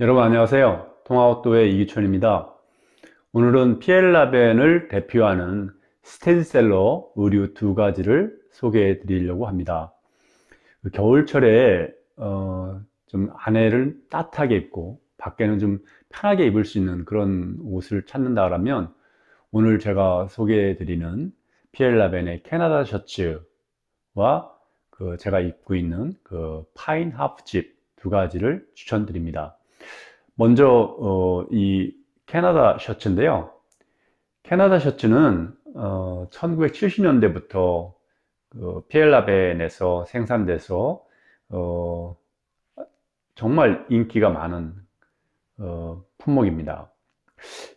여러분 안녕하세요. 통화웃도의 이기춘입니다. 오늘은 피엘라벤을 대표하는 스텐셀러 의류 두 가지를 소개해 드리려고 합니다. 겨울철에 어, 좀 안에를 따뜻하게 입고 밖에는 좀 편하게 입을 수 있는 그런 옷을 찾는다라면 오늘 제가 소개해 드리는 피엘라벤의 캐나다 셔츠와 그 제가 입고 있는 그 파인 하프집 두 가지를 추천드립니다. 먼저 어, 이 캐나다 셔츠인데요. 캐나다 셔츠는 어, 1970년대부터 그 피엘라벤에서 생산돼서 어, 정말 인기가 많은 어, 품목입니다.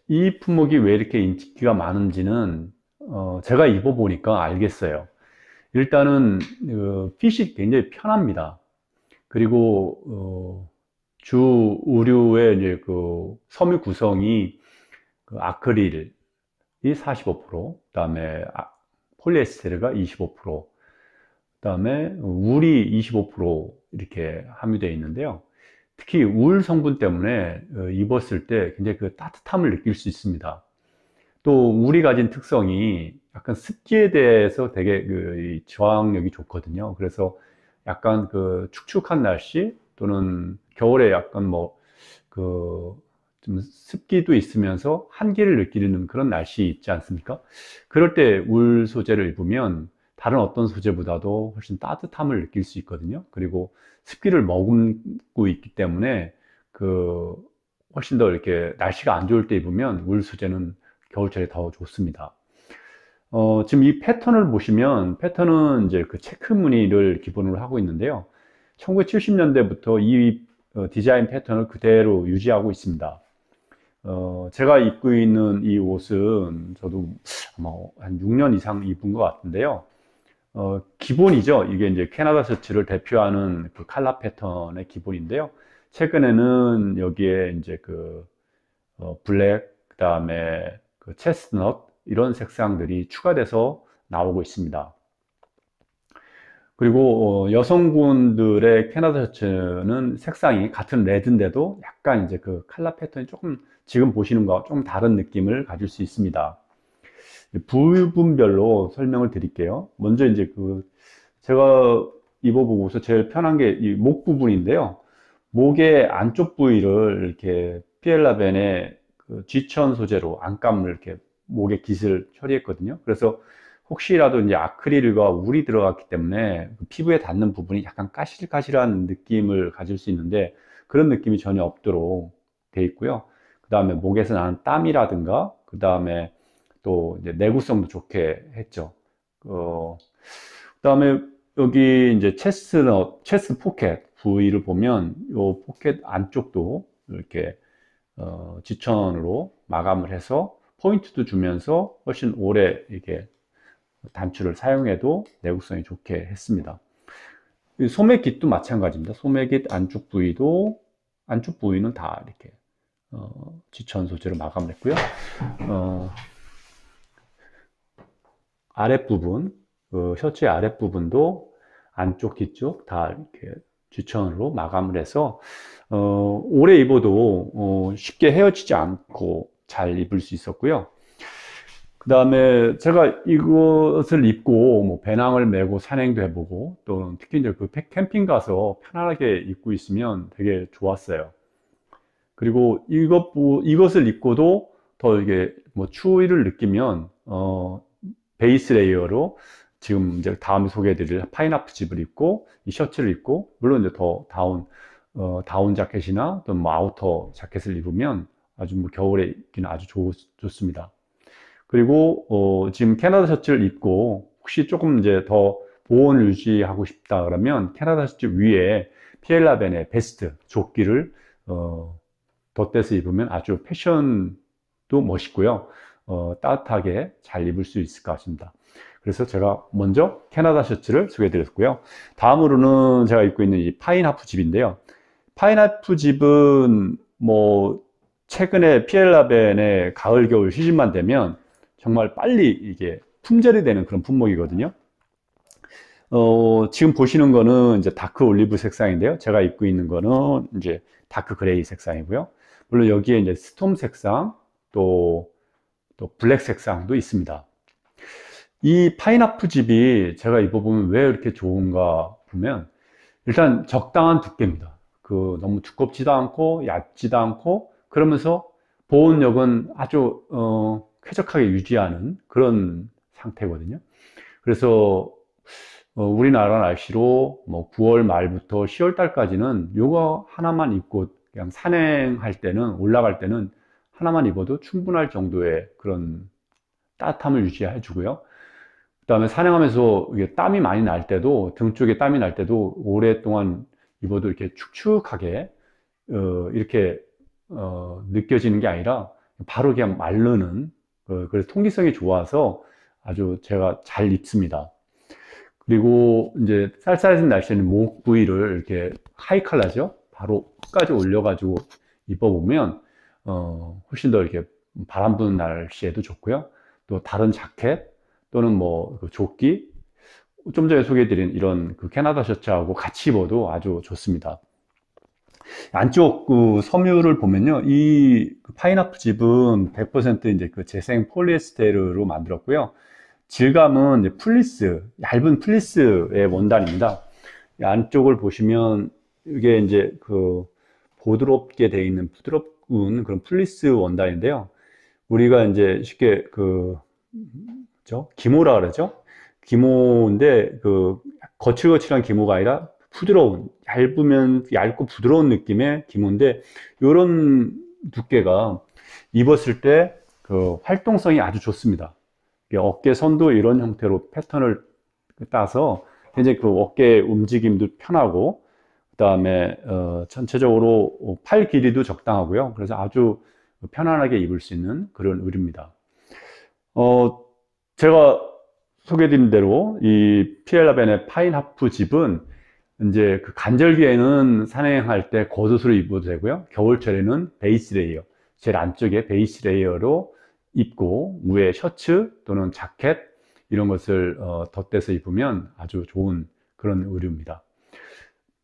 이 품목이 왜 이렇게 인기가 많은지는 어, 제가 입어보니까 알겠어요. 일단은 어, 핏이 굉장히 편합니다. 그리고 어, 주 우류의 이제 그 섬유 구성이 그 아크릴이 45%, 그다음에 아, 폴리에스테르가 25%, 그다음에 울이 25% 이렇게 함유되어 있는데요. 특히 울 성분 때문에 어, 입었을 때 굉장히 그 따뜻함을 느낄 수 있습니다. 또 울이 가진 특성이 약간 습기에 대해서 되게 그 저항력이 좋거든요. 그래서 약간 그 축축한 날씨, 또는 겨울에 약간 뭐 그 좀 습기도 있으면서 한기를 느끼는 그런 날씨 있지 않습니까? 그럴 때 울 소재를 입으면 다른 어떤 소재보다도 훨씬 따뜻함을 느낄 수 있거든요. 그리고 습기를 머금고 있기 때문에 그 훨씬 더 이렇게 날씨가 안 좋을 때 입으면 울 소재는 겨울철에 더 좋습니다. 어, 지금 이 패턴을 보시면 패턴은 이제 그 체크 무늬를 기본으로 하고 있는데요. 1970년대부터 이 어, 디자인 패턴을 그대로 유지하고 있습니다. 어, 제가 입고 있는 이 옷은 저도 아마 한 6년 이상 입은 것 같은데요. 어, 기본이죠. 이게 이제 캐나다 셔츠를 대표하는 그 칼라 패턴의 기본인데요. 최근에는 여기에 이제 그 어, 블랙, 그다음에 그 체스넛 이런 색상들이 추가돼서 나오고 있습니다. 그리고 어, 여성분들의 캐나다 셔츠는 색상이 같은 레드인데도 약간 이제 그 칼라 패턴이 조금 지금 보시는 것과 조금 다른 느낌을 가질 수 있습니다. 부분별로 설명을 드릴게요. 먼저 이제 그 제가 입어보고서 제일 편한 게 이 목 부분인데요. 목의 안쪽 부위를 이렇게 피엘라벤의 그 지천 소재로 안감을 이렇게 목에 깃을 처리했거든요. 그래서 혹시라도 이제 아크릴과 울이 들어갔기 때문에 피부에 닿는 부분이 약간 까실까실한 느낌을 가질 수 있는데 그런 느낌이 전혀 없도록 돼 있고요. 그 다음에 목에서 나는 땀이라든가 그 다음에 또 내구성도 좋게 했죠. 어, 그 다음에 여기 이제 체스, 체스 포켓 부위를 보면 이 포켓 안쪽도 이렇게 어, 지천으로 마감을 해서 포인트도 주면서 훨씬 오래 이게 렇 단추를 사용해도 내구성이 좋게 했습니다 소매깃도 마찬가지입니다 소매깃 안쪽 부위도 안쪽 부위는 다 이렇게 어, 지천 소재로 마감을 했고요 어, 아랫부분 그 셔츠의 아랫부분도 안쪽 뒤쪽 다 이렇게 지천으로 마감을 해서 어, 오래 입어도 어, 쉽게 헤어지지 않고 잘 입을 수 있었고요 그 다음에 제가 이것을 입고 뭐 배낭을 메고 산행도 해보고 또 특히 이제 그 캠핑 가서 편안하게 입고 있으면 되게 좋았어요. 그리고 이것, 이것을 입고도 더 이게 뭐 추위를 느끼면, 어, 베이스 레이어로 지금 이제 다음 소개해드릴 파인애플 집을 입고 이 셔츠를 입고 물론 이제 더 다운 어, 다운 자켓이나 또뭐 아우터 자켓을 입으면 아주 뭐 겨울에 입기는 아주 좋, 좋습니다. 그리고 어, 지금 캐나다 셔츠를 입고 혹시 조금 이제 더 보온을 유지하고 싶다 그러면 캐나다 셔츠 위에 피엘라벤의 베스트 조끼를 어, 덧대서 입으면 아주 패션도 멋있고요 어, 따뜻하게 잘 입을 수 있을 것 같습니다 그래서 제가 먼저 캐나다 셔츠를 소개해 드렸고요 다음으로는 제가 입고 있는 이 파인하프 집인데요 파인하프 집은 뭐 최근에 피엘라벤의 가을 겨울 시즌만 되면 정말 빨리 이게 품절이 되는 그런 품목이거든요. 어, 지금 보시는 거는 이제 다크 올리브 색상인데요. 제가 입고 있는 거는 이제 다크 그레이 색상이고요. 물론 여기에 이제 스톰 색상 또, 또 블랙 색상도 있습니다. 이 파인애플 집이 제가 입어보면 왜 이렇게 좋은가 보면 일단 적당한 두께입니다. 그 너무 두껍지도 않고 얕지도 않고 그러면서 보온력은 아주 어, 쾌적하게 유지하는 그런 상태거든요. 그래서 어, 우리나라 날씨로 뭐 9월 말부터 10월 달까지는 요거 하나만 입고 그냥 산행할 때는 올라갈 때는 하나만 입어도 충분할 정도의 그런 따뜻함을 유지해 주고요. 그 다음에 산행하면서 이게 땀이 많이 날 때도 등 쪽에 땀이 날 때도 오랫동안 입어도 이렇게 축축하게 어, 이렇게 어, 느껴지는 게 아니라 바로 그냥 말르는 어, 그래서 통기성이 좋아서 아주 제가 잘 입습니다. 그리고 이제 쌀쌀해진 날씨에는 목 부위를 이렇게 하이칼라죠? 바로 끝까지 올려가지고 입어보면 어, 훨씬 더 이렇게 바람 부는 날씨에도 좋고요. 또 다른 자켓 또는 뭐그 조끼 좀 전에 소개해드린 이런 그 캐나다 셔츠하고 같이 입어도 아주 좋습니다. 안쪽 그 섬유를 보면요. 이 그 파인애플 즙은 100% 이제 그 재생 폴리에스테르로 만들었고요. 질감은 플리스, 얇은 플리스의 원단입니다. 안쪽을 보시면 이게 이제 그보드럽게 되어 있는 부드럽은 그런 플리스 원단인데요. 우리가 이제 쉽게 그 저, 기모라 그러죠. 기모인데 그 거칠거칠한 기모가 아니라 부드러운 얇으면 얇고 부드러운 느낌의 기모인데 이런 두께가 입었을 때 그 활동성이 아주 좋습니다 어깨 선도 이런 형태로 패턴을 따서 굉장히 그 어깨 움직임도 편하고 그 다음에 어, 전체적으로 팔 길이도 적당하고요 그래서 아주 편안하게 입을 수 있는 그런 의류입니다 어, 제가 소개드린 해 대로 이 피엘라벤의 파인하프 집은 이제 그 간절기에는 산행할 때 겉옷으로 입어도 되고요. 겨울철에는 베이스 레이어, 제일 안쪽에 베이스 레이어로 입고 위에 셔츠 또는 자켓 이런 것을 어, 덧대서 입으면 아주 좋은 그런 의류입니다.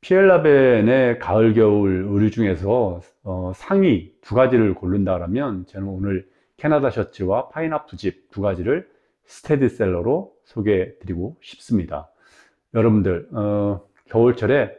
피엘라벤의 가을 겨울 의류 중에서 어, 상위 두 가지를 고른다라면 저는 오늘 캐나다 셔츠와 파인애플 집두 가지를 스테디셀러로 소개해 드리고 싶습니다. 여러분들 어, 겨울철에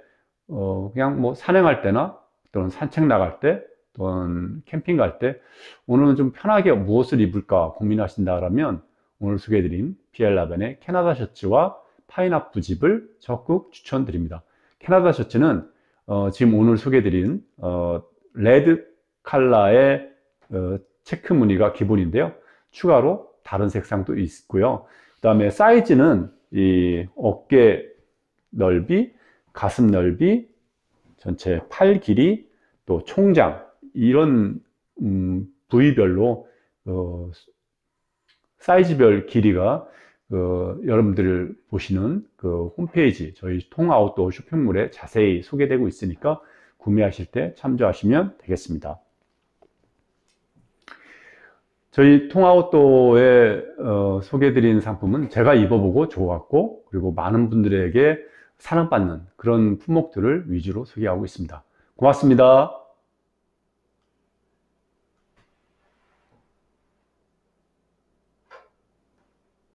어 그냥 뭐 산행할 때나 또는 산책 나갈 때 또는 캠핑 갈 때 오늘은 좀 편하게 무엇을 입을까 고민하신다면 오늘 소개해드린 비엘라벤의 캐나다 셔츠와 파인애플 집을 적극 추천드립니다. 캐나다 셔츠는 어, 지금 오늘 소개해드린 어, 레드 칼라의 어, 체크 무늬가 기본인데요. 추가로 다른 색상도 있고요. 그 다음에 사이즈는 이 어깨 넓이 가슴 넓이, 전체 팔 길이, 또 총장 이런 음, 부위별로 어, 사이즈별 길이가 어, 여러분들 보시는 그 홈페이지 저희 통아웃도어 쇼핑몰에 자세히 소개되고 있으니까 구매하실 때 참조하시면 되겠습니다. 저희 통아웃도어에 어, 소개드린 상품은 제가 입어보고 좋았고 그리고 많은 분들에게 사랑받는 그런 품목들을 위주로 소개하고 있습니다. 고맙습니다.